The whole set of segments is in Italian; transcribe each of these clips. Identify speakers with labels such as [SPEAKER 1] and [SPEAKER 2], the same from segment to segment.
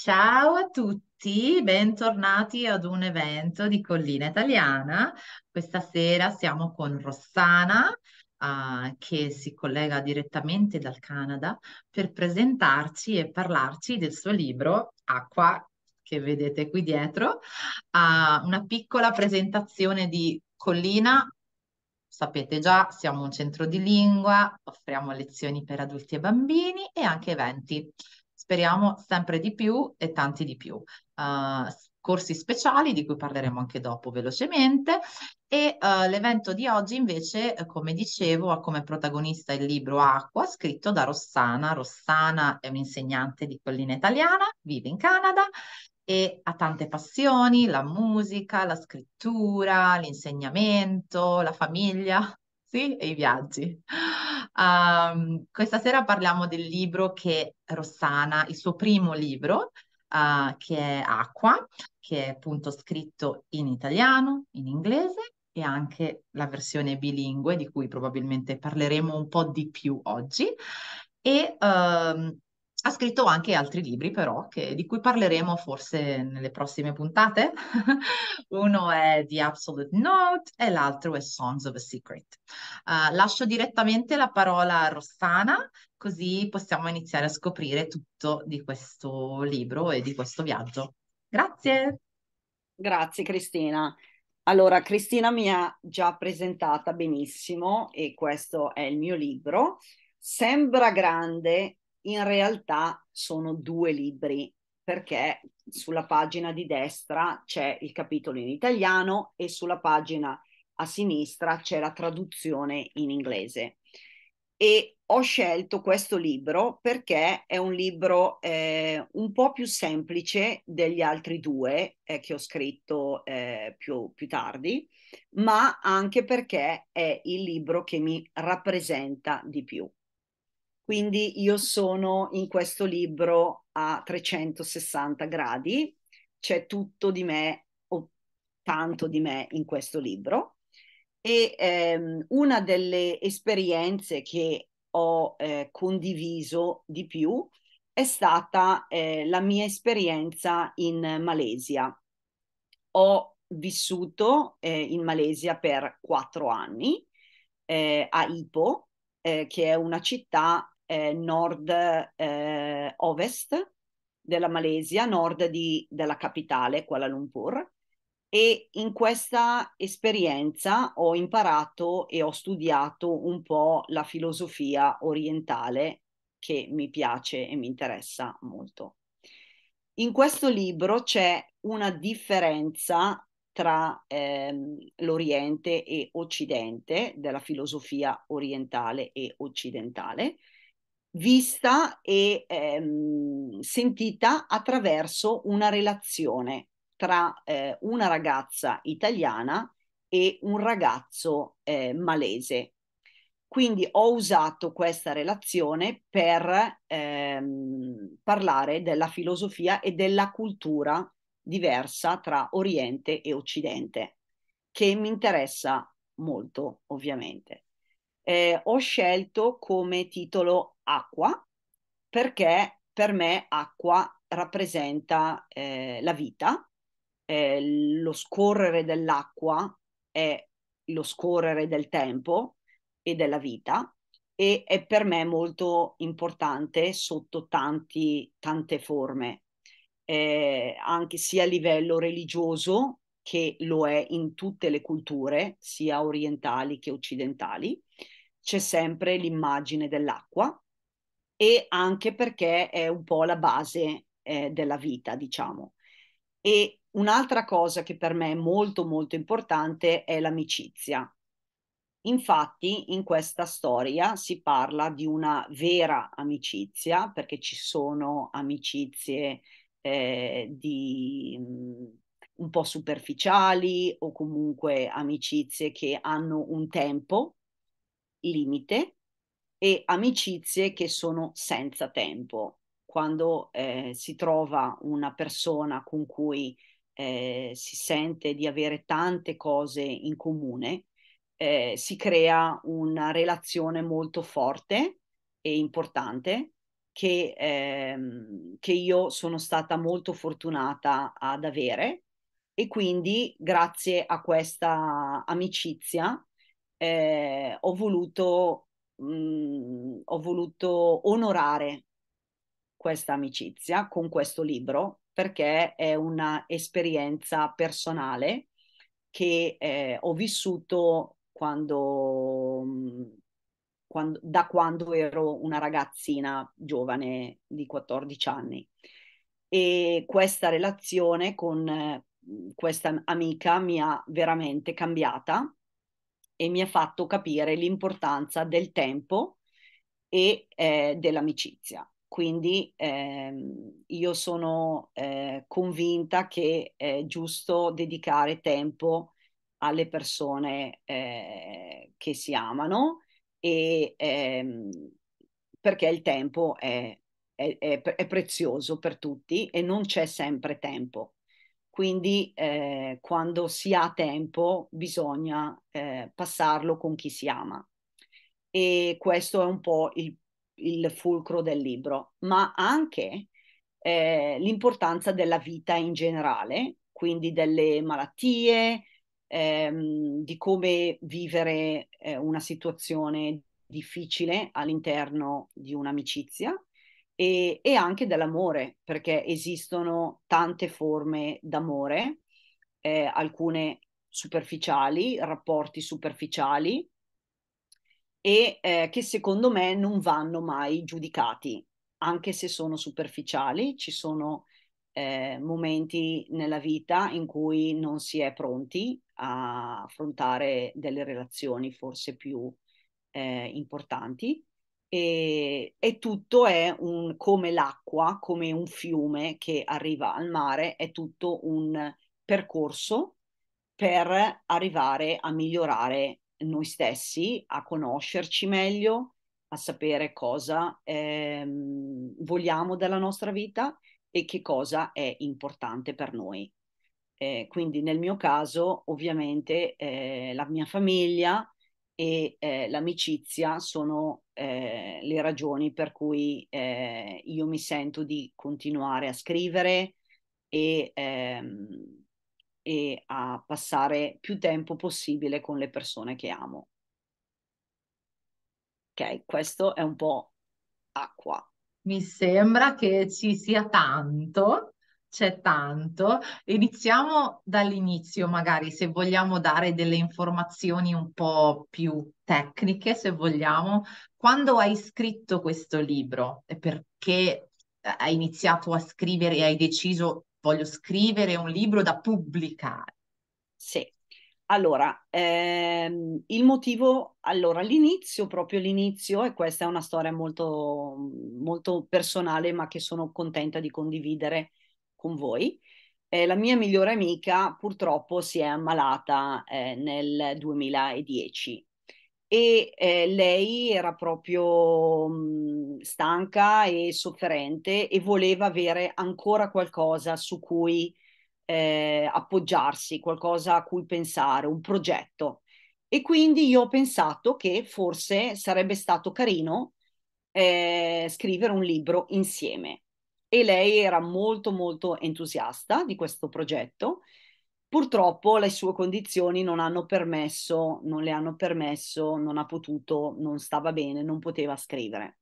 [SPEAKER 1] Ciao a tutti, bentornati ad un evento di Collina Italiana. Questa sera siamo con Rossana, uh, che si collega direttamente dal Canada, per presentarci e parlarci del suo libro Acqua, che vedete qui dietro. Uh, una piccola presentazione di Collina, Sapete già, siamo un centro di lingua, offriamo lezioni per adulti e bambini e anche eventi speriamo sempre di più e tanti di più. Uh, corsi speciali di cui parleremo anche dopo velocemente e uh, l'evento di oggi invece eh, come dicevo ha come protagonista il libro Acqua scritto da Rossana. Rossana è un'insegnante di collina italiana, vive in Canada e ha tante passioni, la musica, la scrittura, l'insegnamento, la famiglia, vizi e i viaggi. Um, questa sera parliamo del libro che Rossana, il suo primo libro, uh, che è Acqua, che è appunto scritto in italiano, in inglese e anche la versione bilingue di cui probabilmente parleremo un po' di più oggi. E um, ha scritto anche altri libri però, che, di cui parleremo forse nelle prossime puntate. Uno è The Absolute Note e l'altro è Songs of a Secret. Uh, lascio direttamente la parola a Rossana, così possiamo iniziare a scoprire tutto di questo libro e di questo viaggio.
[SPEAKER 2] Grazie. Grazie Cristina. Allora, Cristina mi ha già presentata benissimo e questo è il mio libro. Sembra grande, in realtà sono due libri perché sulla pagina di destra c'è il capitolo in italiano e sulla pagina a sinistra c'è la traduzione in inglese. E ho scelto questo libro perché è un libro eh, un po' più semplice degli altri due eh, che ho scritto eh, più, più tardi, ma anche perché è il libro che mi rappresenta di più. Quindi io sono in questo libro a 360 gradi, c'è tutto di me o tanto di me in questo libro. E ehm, una delle esperienze che ho eh, condiviso di più è stata eh, la mia esperienza in Malesia. Ho vissuto eh, in Malesia per quattro anni eh, a Ipoh, eh, che è una città eh, nord-ovest eh, della Malesia, nord di, della capitale, Kuala Lumpur, e in questa esperienza ho imparato e ho studiato un po' la filosofia orientale che mi piace e mi interessa molto. In questo libro c'è una differenza tra ehm, l'Oriente e Occidente, della filosofia orientale e occidentale, vista e ehm, sentita attraverso una relazione tra eh, una ragazza italiana e un ragazzo eh, malese. Quindi ho usato questa relazione per ehm, parlare della filosofia e della cultura diversa tra Oriente e Occidente, che mi interessa molto ovviamente. Eh, ho scelto come titolo acqua perché per me acqua rappresenta eh, la vita, eh, lo scorrere dell'acqua è lo scorrere del tempo e della vita e è per me molto importante sotto tanti, tante forme, eh, anche sia a livello religioso che lo è in tutte le culture, sia orientali che occidentali, c'è sempre l'immagine dell'acqua e anche perché è un po' la base eh, della vita, diciamo. E un'altra cosa che per me è molto molto importante è l'amicizia. Infatti in questa storia si parla di una vera amicizia perché ci sono amicizie eh, di, mm, un po' superficiali o comunque amicizie che hanno un tempo limite e amicizie che sono senza tempo, quando eh, si trova una persona con cui eh, si sente di avere tante cose in comune, eh, si crea una relazione molto forte e importante che, ehm, che io sono stata molto fortunata ad avere e quindi grazie a questa amicizia eh, ho voluto mh, mhmm, ho voluto onorare questa amicizia con questo libro perché è un'esperienza personale che eh, ho vissuto quando, mhmm, quando, da quando ero una ragazzina giovane di 14 anni. E questa relazione con mhmm, questa amica mi ha veramente cambiata e mi ha fatto capire l'importanza del tempo e eh, dell'amicizia. Quindi ehm, io sono eh, convinta che è giusto dedicare tempo alle persone eh, che si amano e, ehm, perché il tempo è, è, è, è prezioso per tutti e non c'è sempre tempo quindi eh, quando si ha tempo bisogna eh, passarlo con chi si ama. E questo è un po' il, il fulcro del libro, ma anche eh, l'importanza della vita in generale, quindi delle malattie, ehm, di come vivere eh, una situazione difficile all'interno di un'amicizia e, e anche dell'amore, perché esistono tante forme d'amore, eh, alcune superficiali, rapporti superficiali, e eh, che secondo me non vanno mai giudicati, anche se sono superficiali, ci sono eh, momenti nella vita in cui non si è pronti a affrontare delle relazioni forse più eh, importanti e, e, tutto è un, come l'acqua, come un fiume che arriva al mare, è tutto un percorso per arrivare a migliorare noi stessi, a conoscerci meglio, a sapere cosa eh, vogliamo dalla nostra vita e che cosa è importante per noi. Eh, quindi nel mio caso, ovviamente, eh, la mia famiglia, e eh, l'amicizia sono eh, le ragioni per cui eh, io mi sento di continuare a scrivere e, ehm, e a passare più tempo possibile con le persone che amo. Ok, questo è un po' acqua.
[SPEAKER 1] Mi sembra che ci sia tanto c'è tanto. Iniziamo dall'inizio, magari se vogliamo dare delle informazioni un po' più tecniche, se vogliamo. Quando hai scritto questo libro e perché hai iniziato a scrivere e hai deciso voglio scrivere un libro da pubblicare?
[SPEAKER 2] Sì. Allora, ehm, il motivo, allora, l'inizio, proprio l'inizio, e questa è una storia molto, molto personale, ma che sono contenta di condividere, con voi. Eh, la mia migliore amica purtroppo si è ammalata eh, nel 2010 e eh, lei era proprio mh, stanca e sofferente e voleva avere ancora qualcosa su cui eh, appoggiarsi, qualcosa a cui pensare, un progetto. E quindi io ho pensato che forse sarebbe stato carino eh, scrivere un libro insieme e lei era molto molto entusiasta di questo progetto. Purtroppo le sue condizioni non hanno permesso, non le hanno permesso, non ha potuto, non stava bene, non poteva scrivere.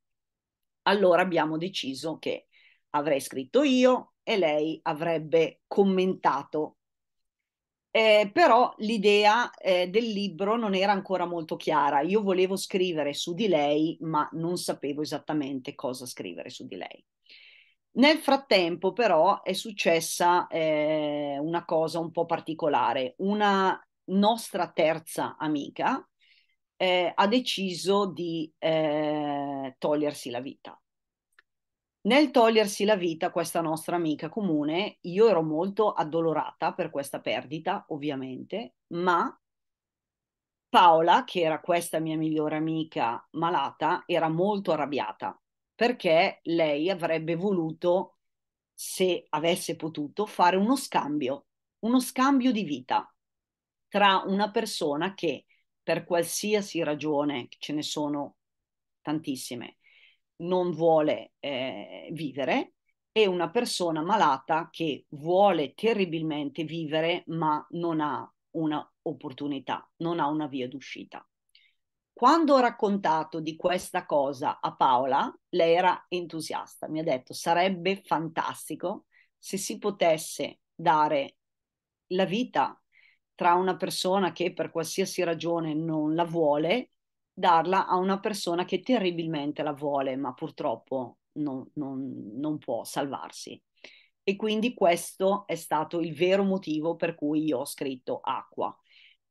[SPEAKER 2] Allora abbiamo deciso che avrei scritto io e lei avrebbe commentato. Eh, però l'idea eh, del libro non era ancora molto chiara. Io volevo scrivere su di lei, ma non sapevo esattamente cosa scrivere su di lei. Nel frattempo però è successa eh, una cosa un po' particolare. Una nostra terza amica eh, ha deciso di eh, togliersi la vita. Nel togliersi la vita questa nostra amica comune, io ero molto addolorata per questa perdita, ovviamente, ma Paola, che era questa mia migliore amica malata, era molto arrabbiata perché lei avrebbe voluto, se avesse potuto, fare uno scambio, uno scambio di vita tra una persona che per qualsiasi ragione, ce ne sono tantissime, non vuole eh, vivere e una persona malata che vuole terribilmente vivere ma non ha un'opportunità, non ha una via d'uscita. Quando ho raccontato di questa cosa a Paola, lei era entusiasta, mi ha detto sarebbe fantastico se si potesse dare la vita tra una persona che per qualsiasi ragione non la vuole, darla a una persona che terribilmente la vuole, ma purtroppo non, non, non può salvarsi. E quindi questo è stato il vero motivo per cui io ho scritto Acqua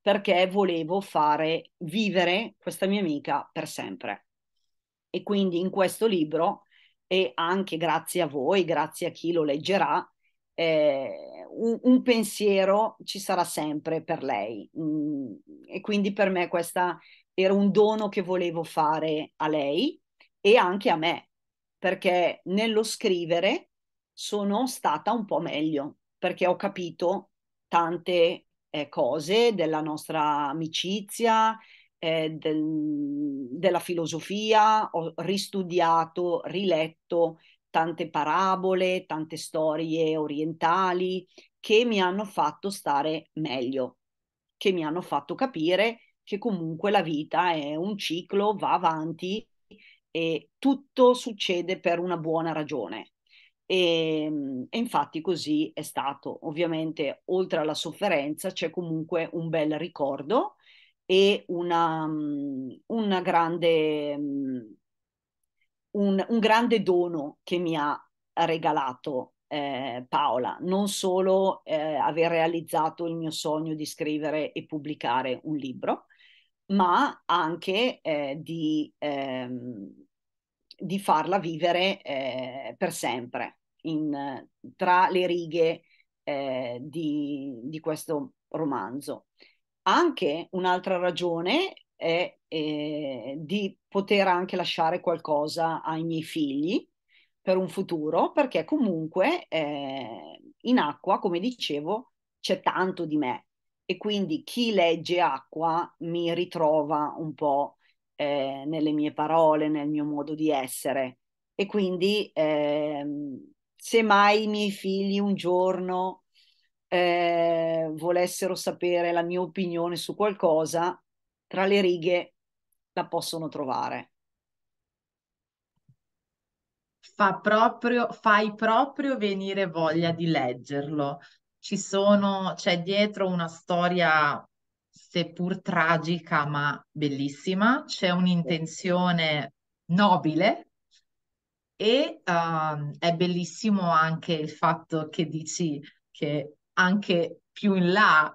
[SPEAKER 2] perché volevo fare vivere questa mia amica per sempre. E quindi in questo libro, e anche grazie a voi, grazie a chi lo leggerà, eh, un, un, pensiero ci sarà sempre per lei. Mm, e quindi per me questa era un dono che volevo fare a lei e anche a me, perché nello scrivere sono stata un po' meglio, perché ho capito tante eh, cose, della nostra amicizia, eh, del, della filosofia, ho ristudiato, riletto tante parabole, tante storie orientali che mi hanno fatto stare meglio, che mi hanno fatto capire che comunque la vita è un ciclo, va avanti e tutto succede per una buona ragione. E, ehm, e, infatti così è stato. Ovviamente, oltre alla sofferenza, c'è comunque un bel ricordo e una, mm, una grande, mm, un, un, grande dono che mi ha regalato eh, Paola, non solo eh, aver realizzato il mio sogno di scrivere e pubblicare un libro, ma anche eh, di ehm, di farla vivere eh, per sempre in, tra le righe eh, di, di, questo romanzo. Anche un'altra ragione è eh, di poter anche lasciare qualcosa ai miei figli per un futuro, perché comunque eh, in acqua, come dicevo, c'è tanto di me e quindi chi legge acqua mi ritrova un po' eh, nelle mie parole, nel mio modo di essere. E quindi ehm, se mai i miei figli un giorno eh, volessero sapere la mia opinione su qualcosa, tra le righe la possono trovare.
[SPEAKER 1] Fa proprio, fai proprio venire voglia di leggerlo. Ci sono, c'è dietro una storia seppur tragica ma bellissima, c'è un'intenzione nobile e uh, è bellissimo anche il fatto che dici che anche più in là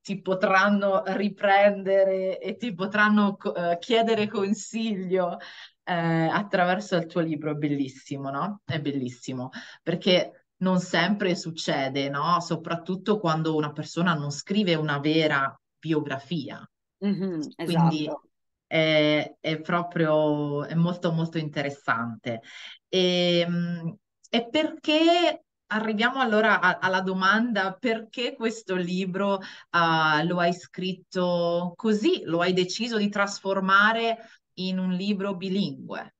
[SPEAKER 1] ti potranno riprendere e ti potranno uh, chiedere consiglio eh, attraverso il tuo libro, bellissimo, no? È bellissimo perché non sempre succede, no? Soprattutto quando una persona non scrive una vera biografia.
[SPEAKER 3] Mm-hmm, Quindi
[SPEAKER 1] esatto. è, è, proprio è molto molto interessante. E, ehm, e perché arriviamo allora a, alla domanda perché questo libro uh, lo hai scritto così, lo hai deciso di trasformare in un libro bilingue?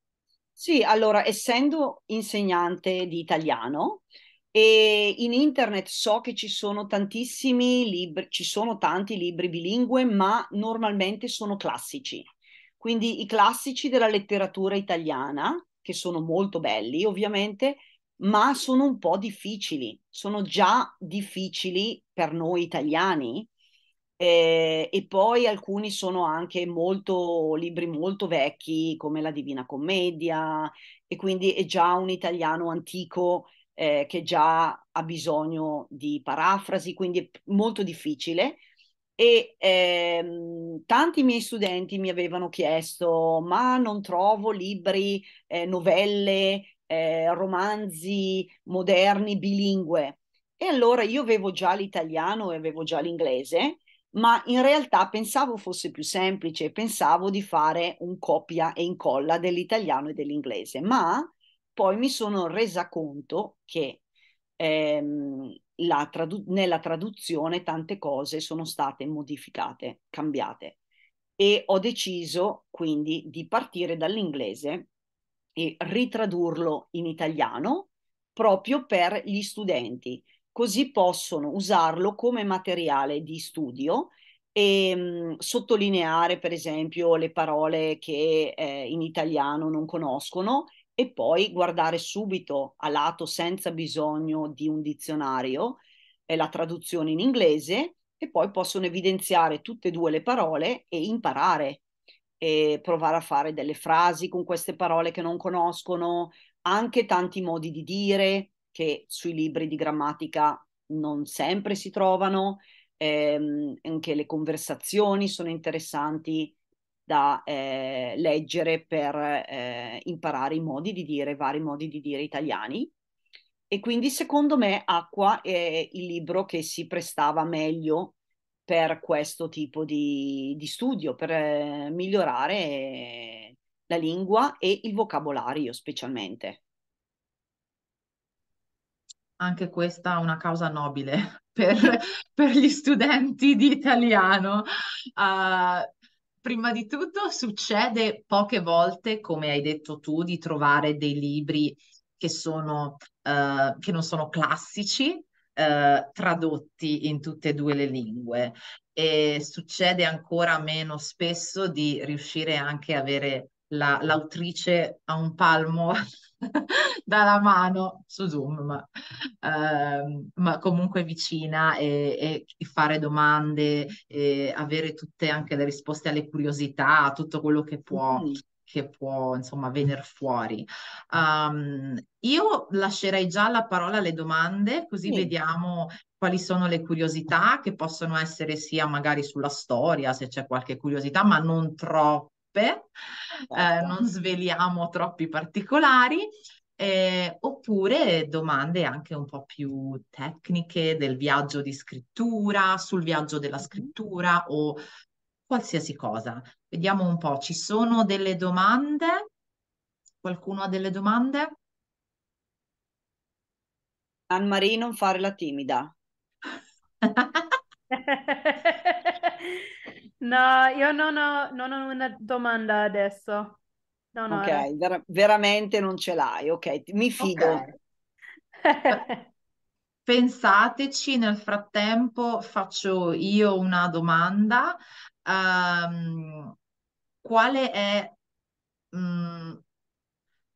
[SPEAKER 2] Sì, allora, essendo insegnante di italiano, e in internet so che ci sono tantissimi libri, ci sono tanti libri bilingue, ma normalmente sono classici. Quindi i classici della letteratura italiana, che sono molto belli ovviamente, ma sono un po' difficili, sono già difficili per noi italiani. Eh, e poi alcuni sono anche molto libri molto vecchi come la Divina Commedia e quindi è già un italiano antico eh, che già ha bisogno di parafrasi, quindi è molto difficile. E ehm, tanti miei studenti mi avevano chiesto: ma non trovo libri, eh, novelle, eh, romanzi moderni bilingue. E allora io avevo già l'italiano e avevo già l'inglese, ma in realtà pensavo fosse più semplice, pensavo di fare un copia e incolla dell'italiano e dell'inglese, ma poi mi sono resa conto che ehm, la tradu- nella traduzione tante cose sono state modificate, cambiate e ho deciso quindi di partire dall'inglese e ritradurlo in italiano proprio per gli studenti, così possono usarlo come materiale di studio e mh, mm, sottolineare per esempio le parole che eh, in italiano non conoscono e poi guardare subito a lato senza bisogno di un dizionario la traduzione in inglese e poi possono evidenziare tutte e due le parole e imparare e provare a fare delle frasi con queste parole che non conoscono, anche tanti modi di dire che sui libri di grammatica non sempre si trovano, ehm, anche le conversazioni sono interessanti da eh, leggere per eh, imparare i modi di dire, vari modi di dire italiani. E quindi secondo me Acqua è il libro che si prestava meglio per questo tipo di, di studio, per eh, migliorare la lingua e il vocabolario specialmente.
[SPEAKER 1] Anche questa è una causa nobile per, per gli studenti di italiano. Uh, Prima di tutto succede poche volte, come hai detto tu, di trovare dei libri che, sono, eh, che non sono classici, eh, tradotti in tutte e due le lingue. E succede ancora meno spesso di riuscire anche a avere la, l'autrice a un palmo dalla mano su Zoom, ma, ehm, ma comunque vicina e, e fare domande, e avere tutte anche le risposte alle curiosità, tutto quello che può. Mm che può insomma venire fuori. Um, io lascerei già la parola alle domande, così sì. vediamo quali sono le curiosità che possono essere sia magari sulla storia, se c'è qualche curiosità, ma non troppo eh, certo. non sveliamo troppi particolari, eh, oppure domande anche un po' più tecniche del viaggio di scrittura, sul viaggio della mm-hmm. scrittura o qualsiasi cosa. Vediamo un po', ci sono delle domande? Qualcuno ha delle domande?
[SPEAKER 2] Ann marie non fare la timida.
[SPEAKER 4] No, io non ho, non ho una domanda adesso. Non ok, eh.
[SPEAKER 2] ver- veramente non ce l'hai, ok,
[SPEAKER 4] mi fido. Okay. Pensateci, nel
[SPEAKER 1] frattempo faccio io una domanda. Um, quale è, um,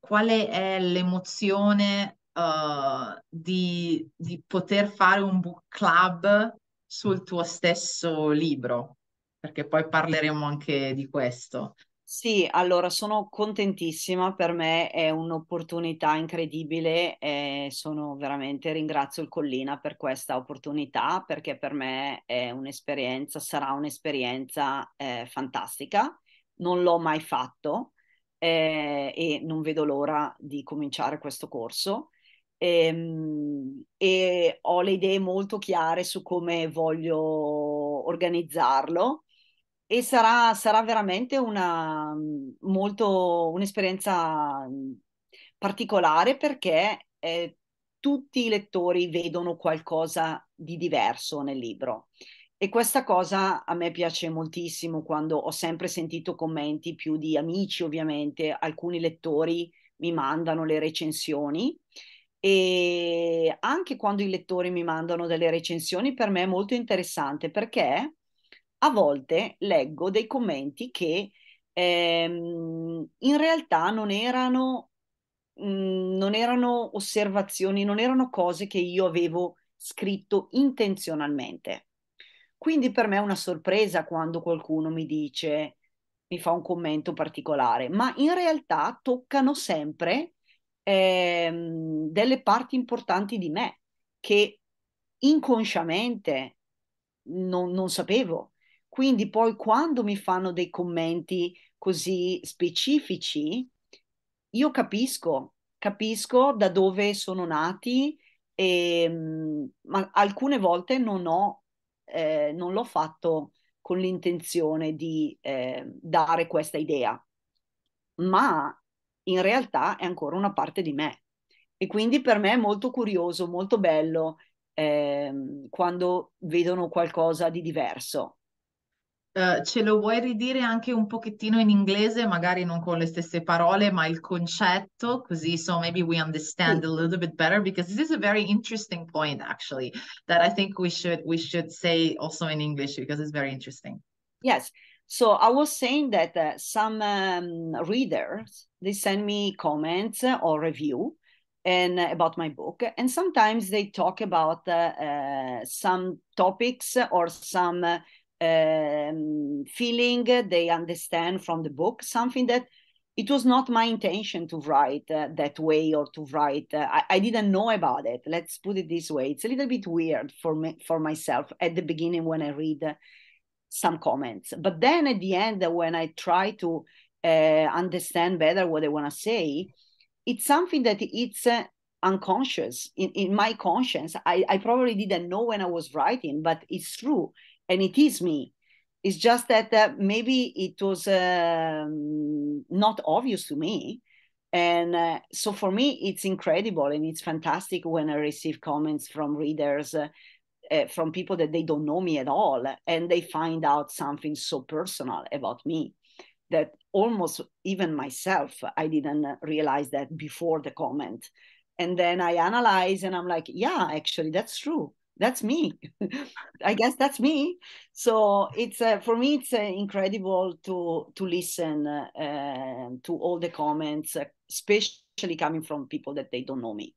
[SPEAKER 1] quale è l'emozione uh, di, di poter fare un book club sul tuo stesso libro? perché poi parleremo anche di questo.
[SPEAKER 2] Sì, allora sono contentissima, per me è un'opportunità incredibile e sono veramente ringrazio il Collina per questa opportunità perché per me è un'esperienza, sarà un'esperienza eh, fantastica, non l'ho mai fatto eh, e non vedo l'ora di cominciare questo corso. E, ehm, e ho le idee molto chiare su come voglio organizzarlo e sarà, sarà veramente una, molto, un'esperienza mm, particolare perché eh, tutti i lettori vedono qualcosa di diverso nel libro. E questa cosa a me piace moltissimo quando ho sempre sentito commenti più di amici, ovviamente, alcuni lettori mi mandano le recensioni e anche quando i lettori mi mandano delle recensioni per me è molto interessante perché a volte leggo dei commenti che ehm, in realtà non erano, mh, mm, non erano osservazioni, non erano cose che io avevo scritto intenzionalmente. Quindi per me è una sorpresa quando qualcuno mi dice, mi fa un commento particolare, ma in realtà toccano sempre ehm, delle parti importanti di me che inconsciamente non, non sapevo quindi poi quando mi fanno dei commenti così specifici, io capisco, capisco da dove sono nati, e, ehm, ma alcune volte non, ho, eh, non l'ho fatto con l'intenzione di eh, dare questa idea, ma in realtà è ancora una parte di me. E quindi per me è molto curioso, molto bello eh, quando vedono qualcosa di diverso.
[SPEAKER 1] Eh, ce lo vuoi ridire anche un pochettino in inglese, magari non con le stesse parole, ma il concetto, così so maybe we understand a little bit better because this is a very interesting point actually that I think we should we should say also in English because it's very interesting.
[SPEAKER 2] Yes. So I was saying that uh, some um, readers they send me comments or review and uh, about my book and sometimes they talk about uh, uh some topics or some uh, um, feeling they understand from the book, something that it was not my intention to write uh, that way or to write uh, I, I, didn't know about it let's put it this way it's a little bit weird for me for myself at the beginning when i read uh, some comments but then at the end uh, when i try to uh, understand better what i want to say it's something that it's unconscious in, in my conscience I, I probably didn't know when i was writing but it's true and it is me. It's just that uh, maybe it was um, not obvious to me. And uh, so for me, it's incredible and it's fantastic when I receive comments from readers, uh, uh, from people that they don't know me at all, and they find out something so personal about me that almost even myself, I didn't realize that before the comment. And then I analyze and I'm like, yeah, actually, that's true that's me i guess that's me so it's uh, for me it's uh, incredible to to listen uh, um, to all the comments uh, especially coming from people that they don't know me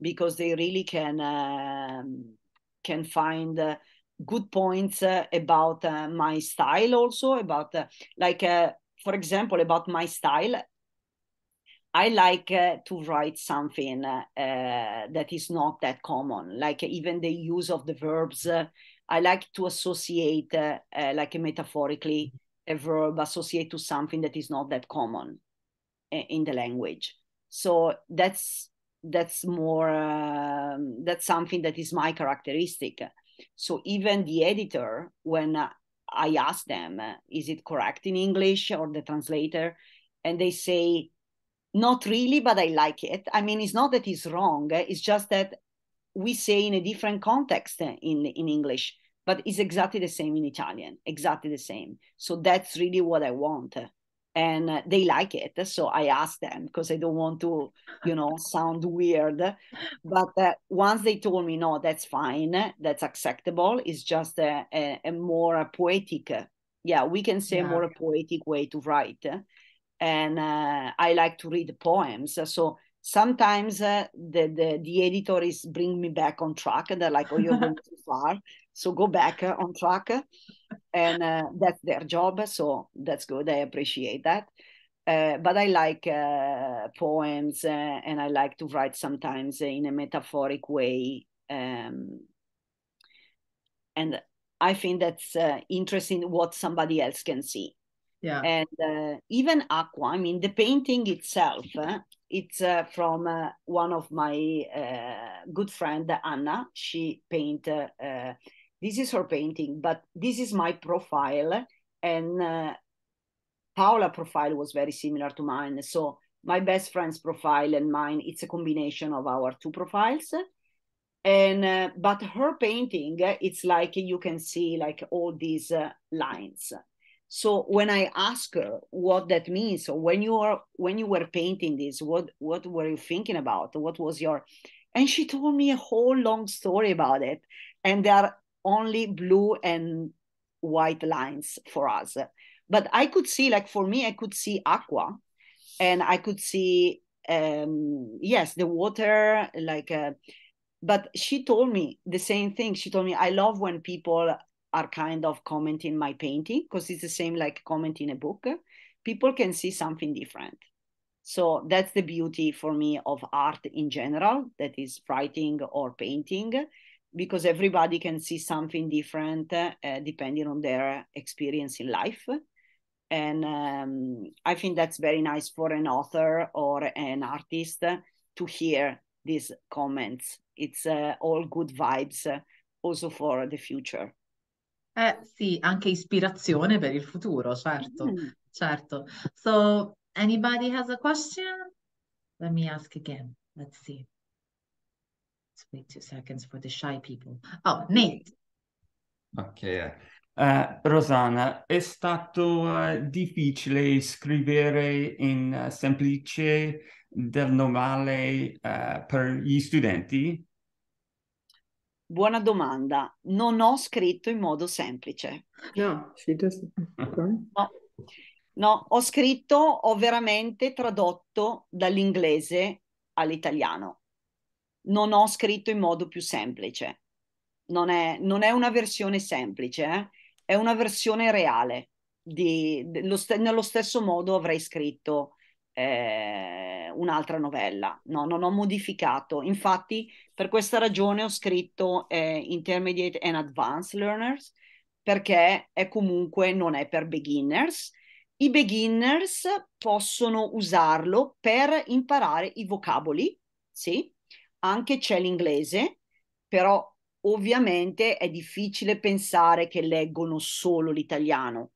[SPEAKER 2] because they really can um, can find uh, good points uh, about my style also about like for example about my style I like uh, to write something uh, that is not that common, like even the use of the verbs. Uh, I like to associate, uh, uh, like metaphorically, a verb associate to something that is not that common in the language. So that's that's more um, that's something that is my characteristic. So even the editor, when uh, I ask them, is it correct in English or the translator, and they say not really, but I like it. I mean, it's not that it's wrong. It's just that we say in a different context in, in English, but it's exactly the same in Italian, exactly the same. So that's really what I want. And they like it. So I ask them because I don't want to, you know, sound weird. But uh, once they told me, no, that's fine, that's acceptable, it's just a, a, a more a poetic, yeah, we can say yeah. more a poetic way to write and uh, I like to read poems. So sometimes uh, the, the the editor is bring me back on track, and they're like, "Oh, you're going too far, so go back uh, on track," and uh, that's their job. So that's good. I appreciate that. Uh, but I like poems, and I like to write sometimes in a metaphoric way. Um, and I think that's interesting what somebody else can see yeah and uh, even aqua i mean the painting itself uh, it's uh, from uh, one of my uh, good friend anna she paint uh, this is her painting but this is my profile and paula profile was very similar to mine so my best friend's profile and mine it's a combination of our two profiles and but her painting it's like you can see like all these lines so when i ask her what that means so when you are when you were painting this what what were you thinking about what was your and she told me a whole long story about it and there are only blue and white lines for us but i could see like for me i could see aqua and i could see um yes the water like uh, but she told me the same thing she told me i love when people are kind of commenting my painting because it's the same like commenting a book people can see something different so that's the beauty for me of art in general that is writing or painting because everybody can see something different uh, depending on their experience in life and um, i think that's very nice for an author or an artist to hear these comments it's uh, all good vibes uh, also for the future
[SPEAKER 1] Eh sì, anche ispirazione per il futuro, certo, Mm. certo. So, anybody has a question? Let me ask again. Let's see. Let's wait two seconds for the shy people. Oh, Nate.
[SPEAKER 4] Ok, eh, Rosanna, è stato eh, difficile
[SPEAKER 2] scrivere in eh, semplice del normale
[SPEAKER 3] eh, per gli studenti?
[SPEAKER 2] Buona domanda. Non ho scritto in modo semplice.
[SPEAKER 3] No, ah, she Okay.
[SPEAKER 2] No. no, ho scritto, ho veramente tradotto dall'inglese all'italiano. Non ho scritto in modo più semplice. Non è, non è una versione semplice, eh? è una versione reale. Di, lo st- nello stesso modo avrei scritto eh, un'altra novella, no, non ho modificato. Infatti, per questa ragione ho scritto eh, Intermediate and Advanced Learners, perché è comunque non è per beginners. I beginners possono usarlo per imparare i vocaboli, sì, anche c'è l'inglese, però ovviamente è difficile pensare che leggono solo l'italiano.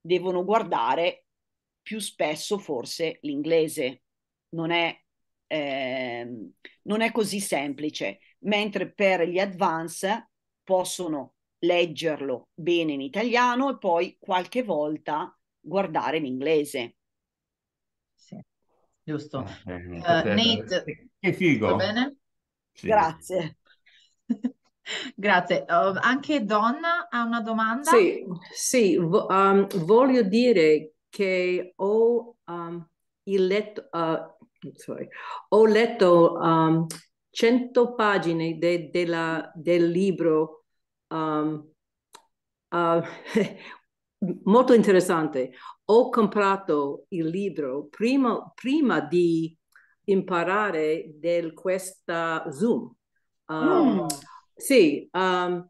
[SPEAKER 2] Devono guardare più spesso forse l'inglese. Non è, eh, non è così semplice, mentre per gli advance possono leggerlo bene in italiano e poi qualche volta guardare in inglese.
[SPEAKER 1] Sì, giusto. Eh, uh, Nate,
[SPEAKER 2] che
[SPEAKER 3] figo. Sì.
[SPEAKER 2] Grazie.
[SPEAKER 3] Grazie. Uh, anche
[SPEAKER 1] Donna ha una domanda? Sì,
[SPEAKER 3] sì um, voglio dire che ho, um, letto, uh, sorry, ho letto um, 100 pagine de, de la, del libro um, uh, molto interessante. Ho comprato il libro prima, prima di imparare del questa Zoom. Um, mm. Sì, um,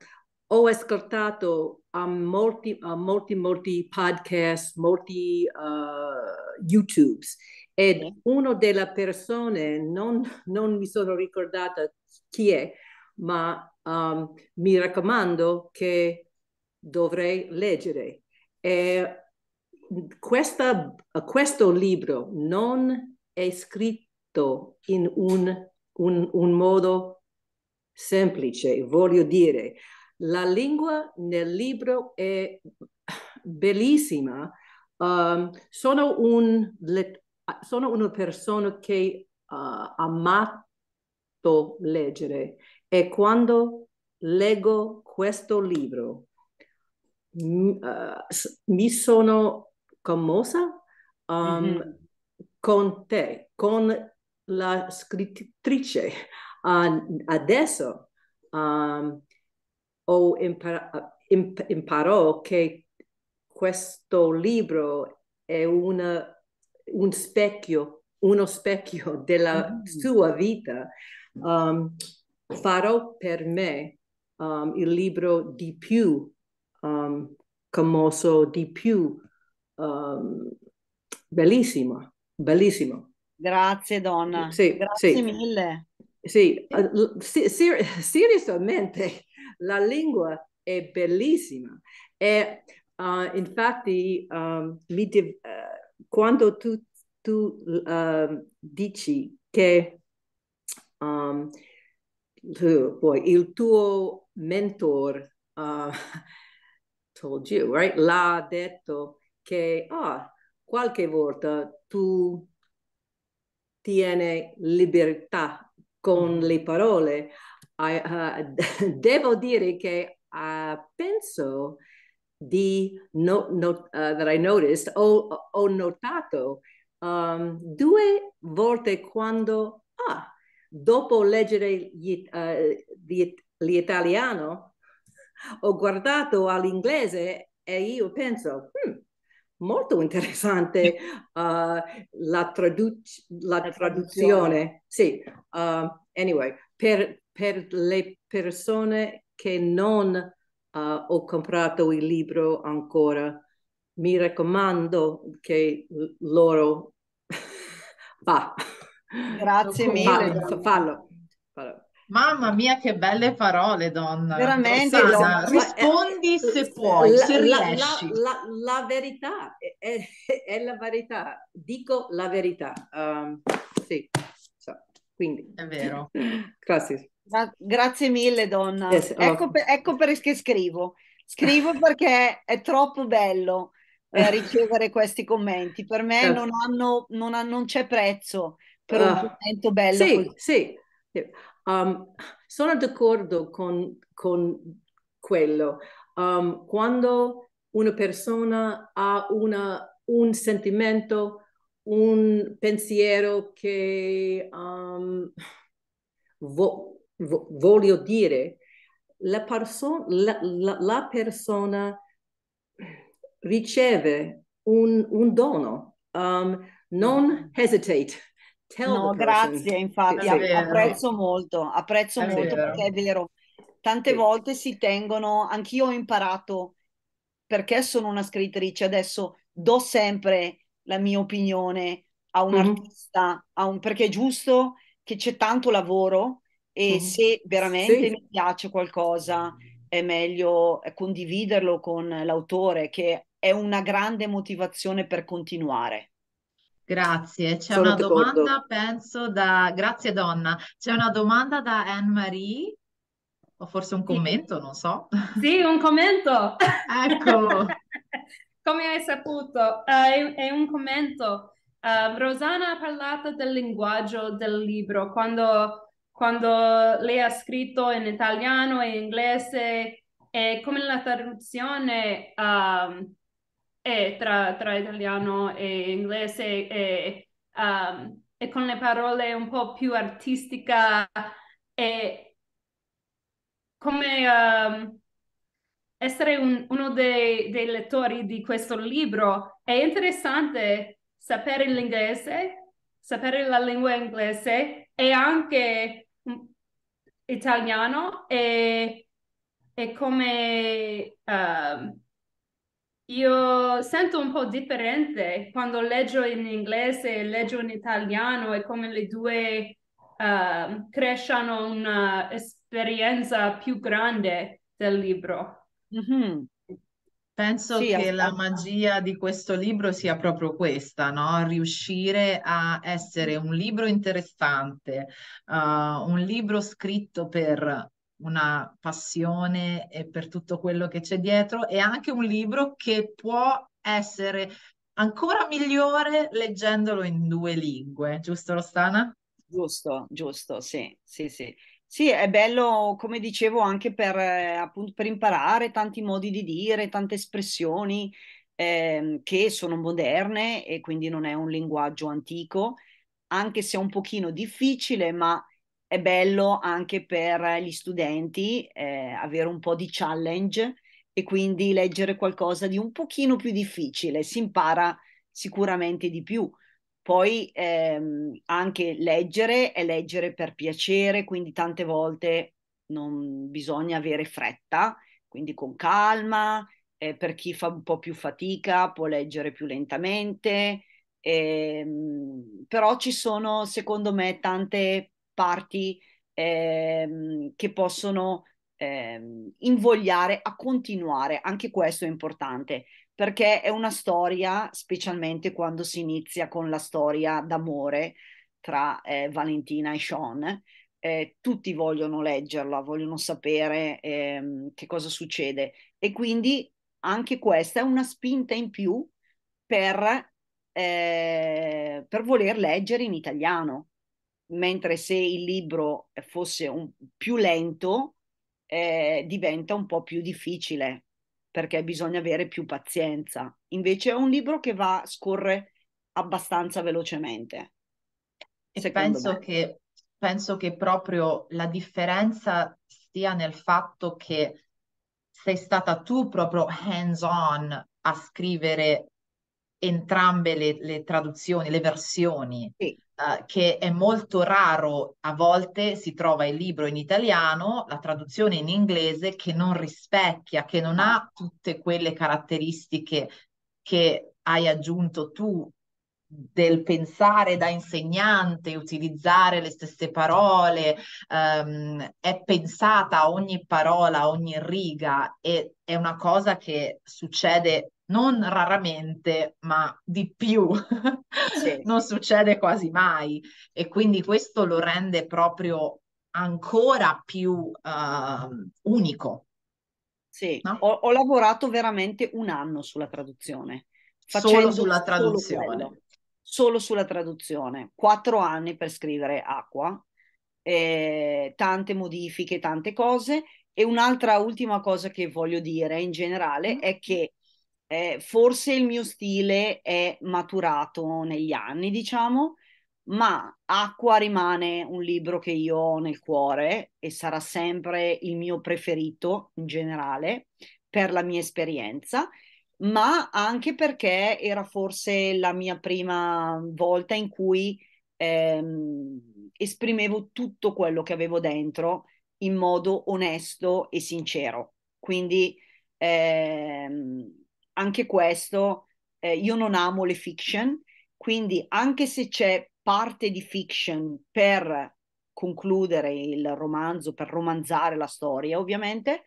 [SPEAKER 3] ho ascoltato um, multi, uh, molti, molti podcast, molti uh, YouTubes. E una delle persone, non, non, mi sono ricordata chi è, ma um, mi raccomando che dovrei leggere. E questa, questo libro non è scritto in un, un, un modo semplice, voglio dire, la lingua nel libro è bellissima. Um, sono, un, sono, una persona che uh, ha uh, amato leggere e quando leggo questo libro m- uh, mi sono commossa um, mm-hmm. con te, con la scrittrice. Uh, adesso um, ho impar- imp- imparò che questo libro è una, un specchio, uno specchio della mm. sua vita, um, farò per me um, il libro di più um, commosso, di più um, bellissimo, bellissimo. Grazie donna, sì, grazie sì. mille. Sì, uh, ser- seriamente la lingua è bellissima e uh, infatti um, ehm, de- uh, quando tu, tu uh, dici che um, tu, poi, il tuo mentor eh, told you, right? l'ha detto che oh, qualche volta tu tieni libertà con le parole uh, devo dire che uh, penso di no, no, uh, that I noticed, ho, ho notato um, due volte quando, ah, dopo leggere gli, uh, gli, l'italiano, ho guardato all'inglese e io penso, hmm, molto interessante uh, la, traduc- la, traduzione. traduzione. Sì, uh, anyway, per, per le persone che non uh, ho comprato il libro ancora, mi raccomando che loro va. Grazie mille. Fallo, fallo, fallo.
[SPEAKER 1] Mamma mia, che belle parole, donna. Veramente, Rossana, eh,
[SPEAKER 3] rispondi eh, se eh, puoi, la, se riesci. La, la, la verità è, è, la verità, dico la verità. Um, sì, so, quindi. È vero. Grazie
[SPEAKER 2] grazie mille donna. Yes, oh. ecco, per, ecco, perché scrivo. Scrivo perché è troppo bello eh, eh, ricevere questi commenti. Per me yes. Certo. non, hanno, non, ha, non, c'è prezzo per un ah. commento bello. sì, così.
[SPEAKER 3] sì. Um, sono d'accordo con, con quello. Um, quando una persona ha una, un sentimento, un pensiero che um, vo- voglio dire, la, perso la, la, la persona riceve un, un dono. Um, non mm. hesitate. Tell no, grazie, infatti, apprezzo
[SPEAKER 2] molto, apprezzo è molto vero. perché è vero. Tante sì. volte si tengono, anch'io ho imparato perché sono una scrittrice, adesso do sempre la mia opinione a un mm -hmm. artista, a un, perché è giusto che c'è tanto lavoro, e mm. se veramente sì. mi piace qualcosa è meglio eh, condividerlo con l'autore che è una grande motivazione per continuare. Grazie, c'è Sono una d'accordo. domanda, penso, da... Grazie donna,
[SPEAKER 1] c'è una domanda da Anne-Marie, o forse un commento, sì. non so. Sì,
[SPEAKER 4] un commento. ecco. Come hai saputo, eh, è, è un commento. Uh, eh, Rosana ha parlato del linguaggio del libro quando quando lei ha scritto in italiano e inglese e come la traduzione um, è tra, tra, italiano e inglese e, um, con le parole un po' più artistica e come um, essere un, uno dei, dei lettori di questo libro è interessante sapere l'inglese, sapere la lingua inglese e anche italiano e, e come uh, io sento un po' differente quando leggo in inglese e leggo in italiano e come le due uh, ehm, cresciano un'esperienza più grande del libro.
[SPEAKER 2] Mm-hmm.
[SPEAKER 1] Penso sì, che la magia di questo libro sia proprio questa, no? riuscire a essere un libro interessante, uh, un libro scritto per una passione e per tutto quello che c'è dietro e anche un libro che può essere ancora migliore leggendolo in due lingue, giusto Rostana?
[SPEAKER 2] Giusto, giusto, sì, sì, sì. Sì, è bello, come dicevo, anche per, eh, appunto, per imparare tanti modi di dire, tante espressioni ehm, che sono moderne e quindi non è un linguaggio antico, anche se è un pochino difficile, ma è bello anche per gli studenti eh, avere un po' di challenge e quindi leggere qualcosa di un pochino più difficile, si impara sicuramente di più. Poi ehm, anche leggere è leggere per piacere, quindi tante volte non bisogna avere fretta, quindi con calma, eh, per chi fa un po' più fatica può leggere più lentamente, ehm, però ci sono secondo me tante parti ehm, che possono ehm, invogliare a continuare, anche questo è importante, perché è una storia, specialmente quando si inizia con la storia d'amore tra eh, Valentina e Sean. Eh, tutti vogliono leggerla, vogliono sapere ehm, che cosa succede e quindi anche questa è una spinta in più per, eh, per voler leggere in italiano, mentre se il libro fosse un, più lento eh, diventa un po' più difficile perché bisogna avere più pazienza. Invece è un libro che va, scorre abbastanza velocemente. E penso che, penso
[SPEAKER 1] che proprio la differenza stia nel fatto che sei stata tu proprio hands on a scrivere entrambe le, le traduzioni, le versioni. Sì uh, che è molto raro, a volte si trova il libro in italiano, la traduzione in inglese che non rispecchia, che non ha tutte quelle caratteristiche che hai aggiunto tu del pensare da insegnante, utilizzare le stesse parole, um, è pensata ogni parola, ogni riga e è una cosa che succede non raramente, ma di più, sì. non succede quasi mai e quindi questo lo rende proprio
[SPEAKER 2] ancora più uh, unico. Sì, no? ho, ho, lavorato veramente un anno sulla traduzione. Solo sulla traduzione. Solo, quello, solo sulla traduzione. Quattro anni per scrivere acqua, eh, tante modifiche, tante cose. E un'altra ultima cosa che voglio dire in generale mm. è che eh, forse il mio stile è maturato negli anni, diciamo, ma Acqua rimane un libro che io ho nel cuore e sarà sempre il mio preferito in generale per la mia esperienza, ma anche perché era forse la mia prima volta in cui ehm, esprimevo tutto quello che avevo dentro in modo onesto e sincero. Quindi ehm, anche questo, eh, io non amo le fiction, quindi anche se c'è parte di fiction per concludere il romanzo, per romanzare la storia ovviamente,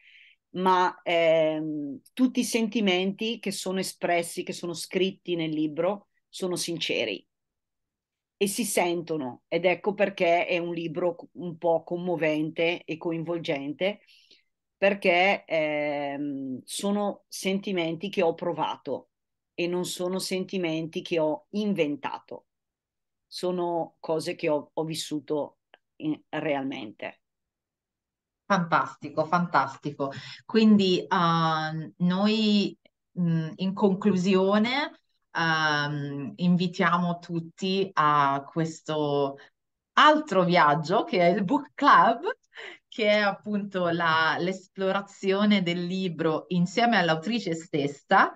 [SPEAKER 2] ma ehm, tutti i sentimenti che sono espressi, che sono scritti nel libro, sono sinceri e si sentono ed ecco perché è un libro un po' commovente e coinvolgente perché ehm, sono sentimenti che ho provato e non sono sentimenti che ho inventato, sono cose che ho, ho vissuto in, realmente. Fantastico, fantastico.
[SPEAKER 1] Quindi uh, noi mh, mhmm, in conclusione uh, invitiamo tutti a questo altro viaggio che è il book club che è appunto la, l'esplorazione del libro insieme all'autrice stessa,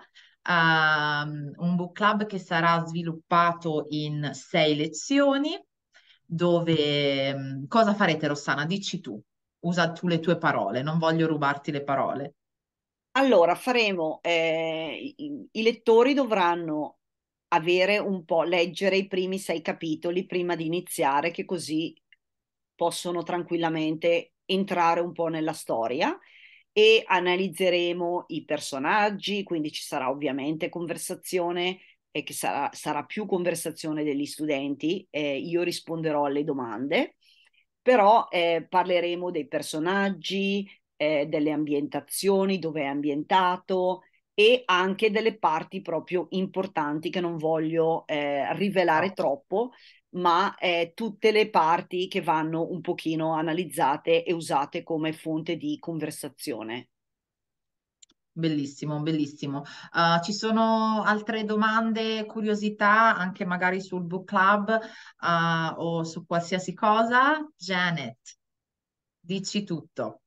[SPEAKER 1] um, un book club che sarà sviluppato in sei lezioni, dove mm, cosa farete Rossana? Dici tu, usa tu le tue parole, non voglio rubarti le parole.
[SPEAKER 2] Allora, faremo, eh, i, i lettori dovranno avere un po', leggere i primi sei capitoli prima di iniziare, che così possono tranquillamente entrare un po' nella storia e analizzeremo i personaggi, quindi ci sarà ovviamente conversazione e che sarà, sarà, più conversazione degli studenti, eh, io risponderò alle domande, però eh, parleremo dei personaggi, eh, delle ambientazioni, dove è ambientato e anche delle parti proprio importanti che non voglio eh, rivelare esatto. troppo ma eh, tutte le parti che vanno un pochino analizzate e usate come fonte di conversazione.
[SPEAKER 1] Bellissimo, bellissimo. Uh, ci sono altre domande, curiosità, anche magari sul book club uh, o su qualsiasi cosa? Janet, dici tutto.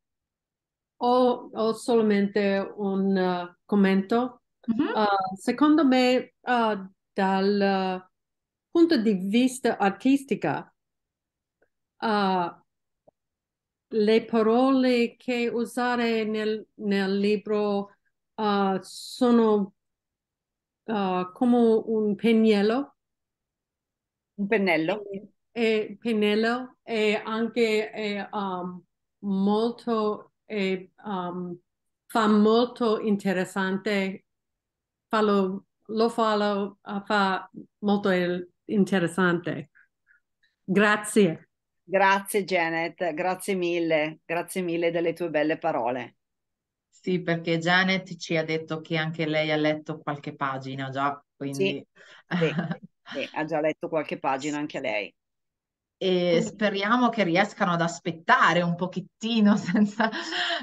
[SPEAKER 3] Ho, ho solamente un uh, commento. Mm-hmm. Ah, secondo me, dal, punto di vista artistico, uh, le parole che usare nel, nel libro uh, sono uh, come un pennello. Un pennello. E, pennello e anche è, um, molto, è, um, fa molto interessante, fa lo, lo fa, fa molto il, interessante. Grazie.
[SPEAKER 2] Grazie Janet, grazie mille, grazie mille delle tue belle parole.
[SPEAKER 3] Sì, perché
[SPEAKER 1] Janet ci ha detto che anche lei ha letto qualche pagina già, quindi... Sì, sì,
[SPEAKER 2] sì ha già letto qualche
[SPEAKER 1] pagina anche lei e mm. speriamo che riescano ad aspettare un pochettino senza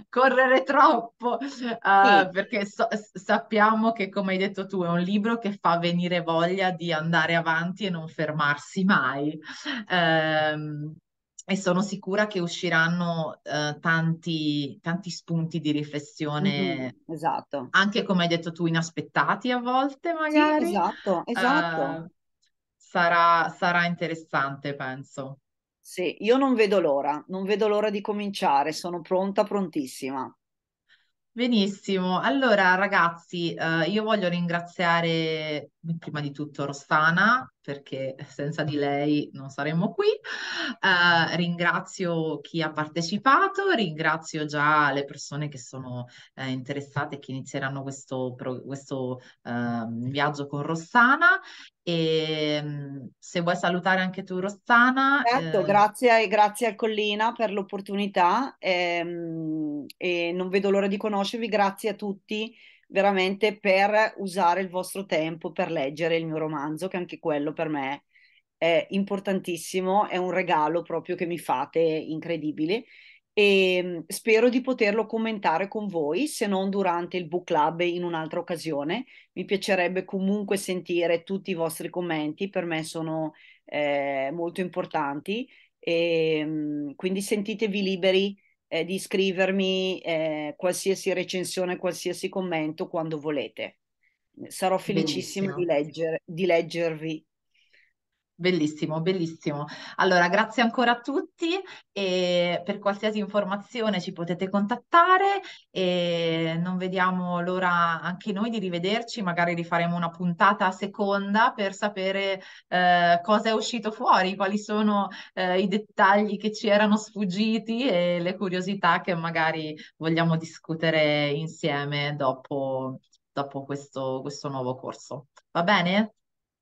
[SPEAKER 1] correre troppo, uh, sì. Eh, perché so- sappiamo che, come hai detto tu, è un libro che fa venire voglia di andare avanti e non fermarsi mai. Um, e sono sicura che usciranno uh, tanti, tanti, spunti di riflessione. Mm-hmm, esatto. Anche come hai detto tu, inaspettati a volte
[SPEAKER 2] magari. Sì, esatto, esatto. Uh, sarà, sarà interessante, penso. Sì, io non vedo l'ora, non vedo l'ora di cominciare, sono pronta, prontissima. Benissimo,
[SPEAKER 1] allora ragazzi, eh, io voglio ringraziare prima di tutto Rostana perché senza di lei non saremmo qui. Uh, ringrazio chi ha partecipato, ringrazio già le persone che sono eh, interessate e che inizieranno questo, pro, questo uh, viaggio con Rossana.
[SPEAKER 2] E um, se vuoi salutare anche tu Rossana. Certo, eh... grazie, grazie a Collina per l'opportunità e, ehm, e non vedo l'ora di conoscervi, grazie a tutti veramente per usare il vostro tempo per leggere il mio romanzo, che anche quello per me è importantissimo, è un regalo proprio che mi fate incredibile e ehm, spero di poterlo commentare con voi, se non durante il book club in un'altra occasione. Mi piacerebbe comunque sentire tutti i vostri commenti, per me sono eh, molto importanti e ehm, quindi sentitevi liberi eh, di scrivermi eh, qualsiasi recensione, qualsiasi commento quando volete. Sarò felicissima di, leggere, di leggervi
[SPEAKER 1] Bellissimo, bellissimo. Allora, grazie ancora a tutti e per qualsiasi informazione ci potete contattare e non vediamo l'ora anche noi di rivederci, magari rifaremo una puntata a seconda per sapere eh, cosa è uscito fuori, quali sono eh, i dettagli che ci erano sfuggiti e le curiosità che magari vogliamo discutere insieme dopo, dopo questo, questo nuovo corso. Va bene?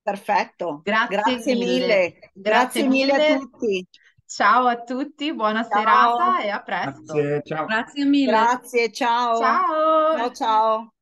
[SPEAKER 1] Perfetto.
[SPEAKER 3] Grazie, Grazie mille. mille. Grazie, Grazie mille. a
[SPEAKER 1] tutti. Ciao a tutti, buona
[SPEAKER 3] ciao. serata e a presto. Grazie, ciao. Grazie mille. Grazie, ciao. Ciao. Ciao,
[SPEAKER 2] ciao.